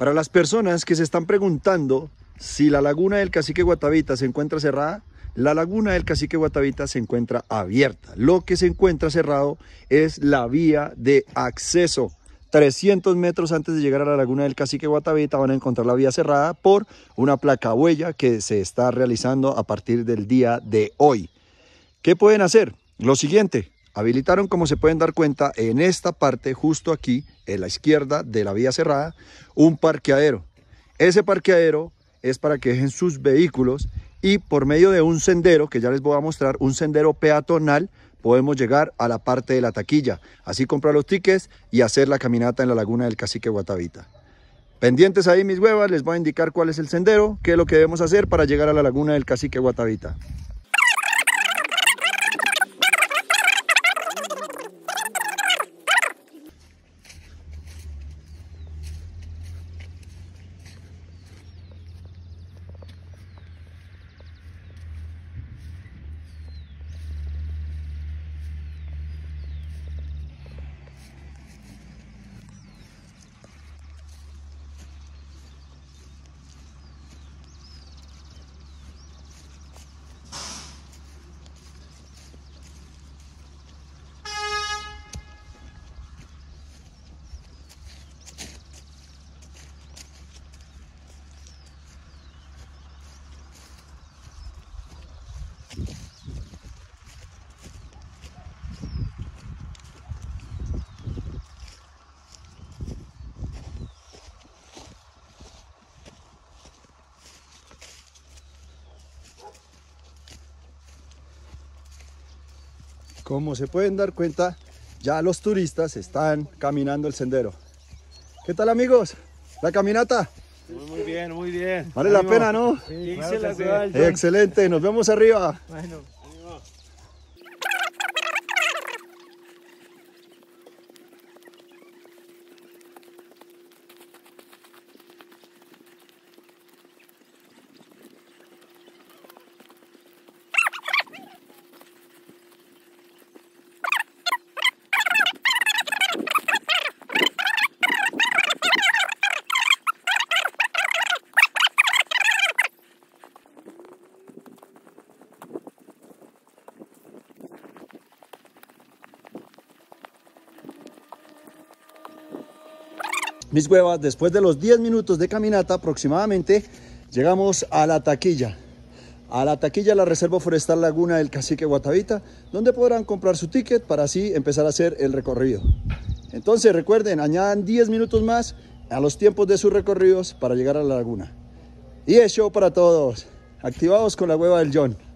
Para las personas que se están preguntando si la laguna del cacique Guatavita se encuentra cerrada, la laguna del cacique Guatavita se encuentra abierta. Lo que se encuentra cerrado es la vía de acceso. 300 metros antes de llegar a la laguna del cacique Guatavita van a encontrar la vía cerrada por una placa huella que se está realizando a partir del día de hoy. ¿Qué pueden hacer? Lo siguiente, Habilitaron, como se pueden dar cuenta, en esta parte, justo aquí, en la izquierda de la vía cerrada, un parqueadero. Ese parqueadero es para que dejen sus vehículos y por medio de un sendero, que ya les voy a mostrar, un sendero peatonal, podemos llegar a la parte de la taquilla, así comprar los tickets y hacer la caminata en la laguna del Cacique Guatavita. Pendientes ahí mis huevas, les voy a indicar cuál es el sendero, qué es lo que debemos hacer para llegar a la laguna del Cacique Guatavita. Como se pueden dar cuenta, ya los turistas están caminando el sendero. ¿Qué tal amigos? ¿La caminata? Muy, bien, muy bien. Vale la pena, ¿no? Excelente, nos vemos arriba. Bueno. mis huevas, después de los 10 minutos de caminata aproximadamente, llegamos a la taquilla. A la taquilla la Reserva Forestal Laguna del Cacique Guatavita, donde podrán comprar su ticket para así empezar a hacer el recorrido. Entonces recuerden, añadan 10 minutos más a los tiempos de sus recorridos para llegar a la laguna. Y es para todos. Activados con la hueva del John.